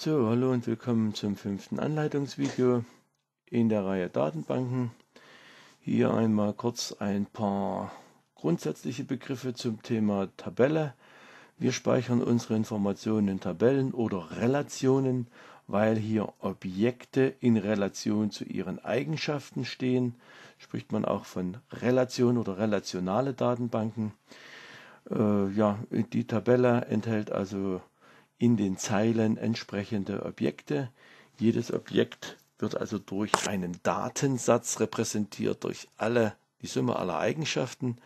So, hallo und willkommen zum fünften Anleitungsvideo in der Reihe Datenbanken. Hier einmal kurz ein paar grundsätzliche Begriffe zum Thema Tabelle. Wir speichern unsere Informationen in Tabellen oder Relationen, weil hier Objekte in Relation zu ihren Eigenschaften stehen. Spricht man auch von Relation oder relationale Datenbanken. Äh, ja, die Tabelle enthält also in den Zeilen entsprechende Objekte. Jedes Objekt wird also durch einen Datensatz repräsentiert, durch alle, die Summe aller Eigenschaften.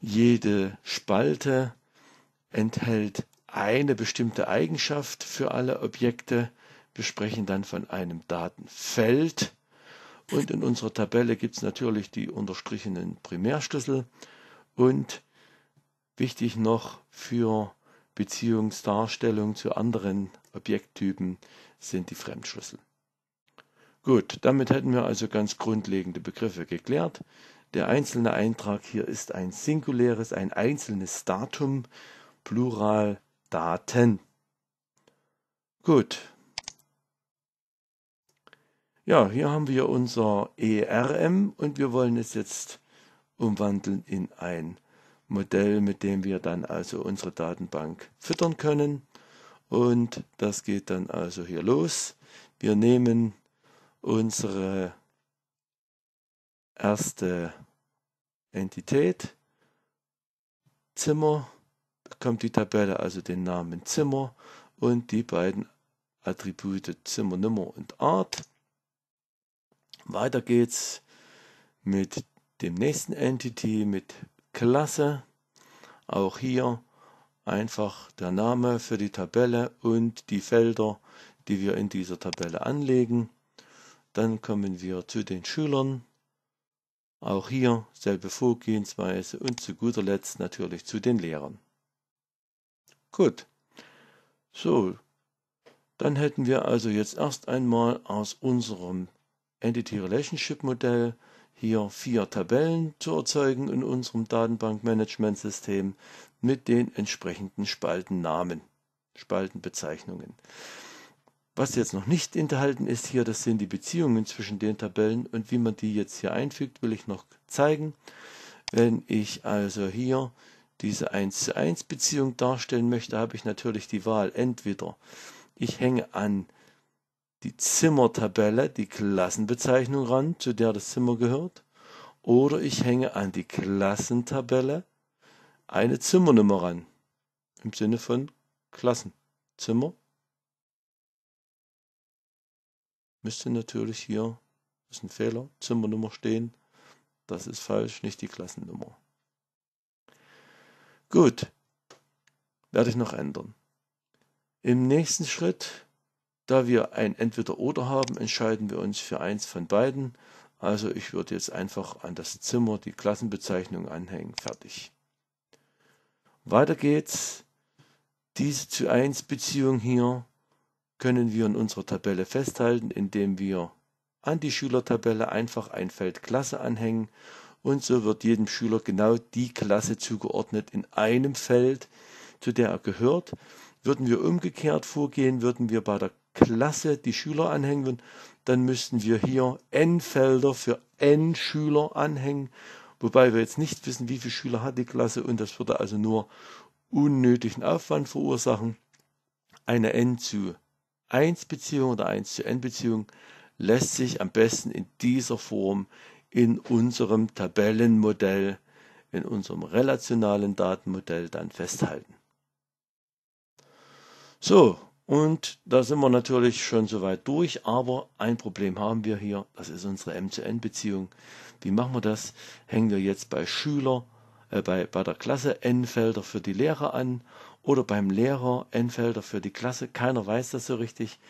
Jede Spalte enthält eine bestimmte Eigenschaft für alle Objekte. Wir sprechen dann von einem Datenfeld. Und in unserer Tabelle gibt es natürlich die unterstrichenen Primärschlüssel. Und wichtig noch für Beziehungsdarstellung zu anderen Objekttypen sind die Fremdschlüssel. Gut, damit hätten wir also ganz grundlegende Begriffe geklärt. Der einzelne Eintrag hier ist ein singuläres, ein einzelnes Datum, Plural Daten. Gut. Ja, hier haben wir unser ERM und wir wollen es jetzt umwandeln in ein Modell, mit dem wir dann also unsere Datenbank füttern können. Und das geht dann also hier los. Wir nehmen unsere erste Entität, Zimmer, bekommt die Tabelle also den Namen Zimmer und die beiden Attribute Zimmernummer und Art. Weiter geht's mit dem nächsten Entity, mit Klasse. Auch hier einfach der Name für die Tabelle und die Felder, die wir in dieser Tabelle anlegen. Dann kommen wir zu den Schülern. Auch hier selbe Vorgehensweise und zu guter Letzt natürlich zu den Lehrern. Gut. So, dann hätten wir also jetzt erst einmal aus unserem Entity Relationship Modell hier vier Tabellen zu erzeugen in unserem Datenbankmanagementsystem mit den entsprechenden Spaltennamen, Spaltenbezeichnungen. Was jetzt noch nicht enthalten ist hier, das sind die Beziehungen zwischen den Tabellen und wie man die jetzt hier einfügt, will ich noch zeigen. Wenn ich also hier diese 1 zu 1 Beziehung darstellen möchte, habe ich natürlich die Wahl. Entweder ich hänge an die Zimmertabelle, die Klassenbezeichnung ran, zu der das Zimmer gehört, oder ich hänge an die Klassentabelle eine Zimmernummer ran, im Sinne von Klassenzimmer. Müsste natürlich hier, ist ein Fehler, Zimmernummer stehen. Das ist falsch, nicht die Klassennummer. Gut, werde ich noch ändern. Im nächsten Schritt da wir ein Entweder-Oder haben, entscheiden wir uns für eins von beiden. Also ich würde jetzt einfach an das Zimmer die Klassenbezeichnung anhängen. Fertig. Weiter geht's. Diese zu 1 Beziehung hier können wir in unserer Tabelle festhalten, indem wir an die Schülertabelle einfach ein Feld Klasse anhängen und so wird jedem Schüler genau die Klasse zugeordnet in einem Feld, zu der er gehört. Würden wir umgekehrt vorgehen, würden wir bei der Klasse die Schüler anhängen würden, dann müssten wir hier N-Felder für N-Schüler anhängen, wobei wir jetzt nicht wissen, wie viele Schüler hat die Klasse und das würde also nur unnötigen Aufwand verursachen. Eine N zu 1 Beziehung oder 1 zu N Beziehung lässt sich am besten in dieser Form in unserem Tabellenmodell, in unserem relationalen Datenmodell dann festhalten. So, und da sind wir natürlich schon soweit durch, aber ein Problem haben wir hier, das ist unsere M-zu-N-Beziehung. Wie machen wir das? Hängen wir jetzt bei Schüler, äh, bei, bei der Klasse N-Felder für die Lehrer an oder beim Lehrer N-Felder für die Klasse? Keiner weiß das so richtig.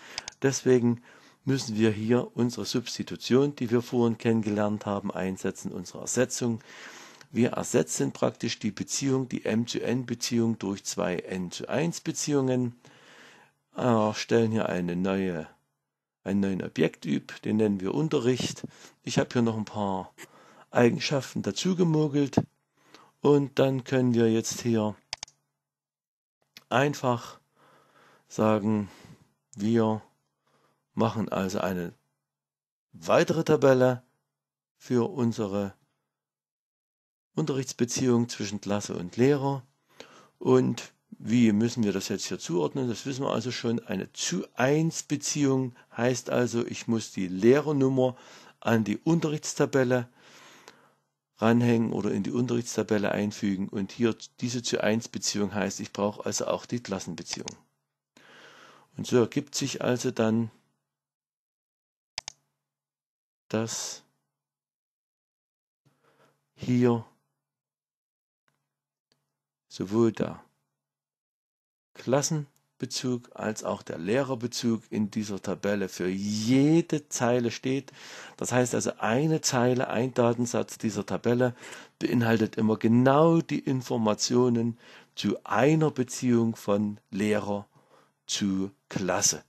Deswegen müssen wir hier unsere Substitution, die wir vorhin kennengelernt haben, einsetzen, unsere Ersetzung. Wir ersetzen praktisch die Beziehung, die M-zu-N-Beziehung durch zwei N-zu-1-Beziehungen erstellen ah, hier eine neue, einen neuen Objekttyp, den nennen wir Unterricht. Ich habe hier noch ein paar Eigenschaften dazu gemogelt und dann können wir jetzt hier einfach sagen, wir machen also eine weitere Tabelle für unsere Unterrichtsbeziehung zwischen Klasse und Lehrer und wie müssen wir das jetzt hier zuordnen? Das wissen wir also schon. Eine zu 1 Beziehung heißt also, ich muss die Lehrernummer an die Unterrichtstabelle ranhängen oder in die Unterrichtstabelle einfügen. Und hier diese zu 1 Beziehung heißt, ich brauche also auch die Klassenbeziehung. Und so ergibt sich also dann das hier sowohl da. Klassenbezug als auch der Lehrerbezug in dieser Tabelle für jede Zeile steht. Das heißt also, eine Zeile, ein Datensatz dieser Tabelle beinhaltet immer genau die Informationen zu einer Beziehung von Lehrer zu Klasse.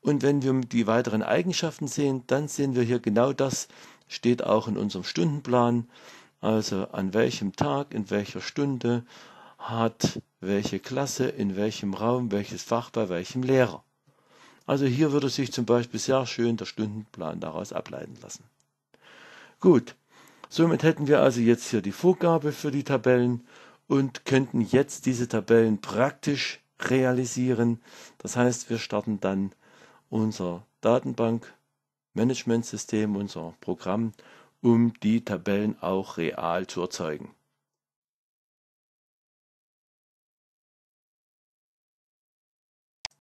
Und wenn wir die weiteren Eigenschaften sehen, dann sehen wir hier genau das, steht auch in unserem Stundenplan. Also an welchem Tag, in welcher Stunde, hat welche Klasse, in welchem Raum, welches Fach, bei welchem Lehrer. Also hier würde sich zum Beispiel sehr schön der Stundenplan daraus ableiten lassen. Gut, somit hätten wir also jetzt hier die Vorgabe für die Tabellen und könnten jetzt diese Tabellen praktisch realisieren. Das heißt, wir starten dann unser Datenbank-Managementsystem, unser Programm, um die Tabellen auch real zu erzeugen.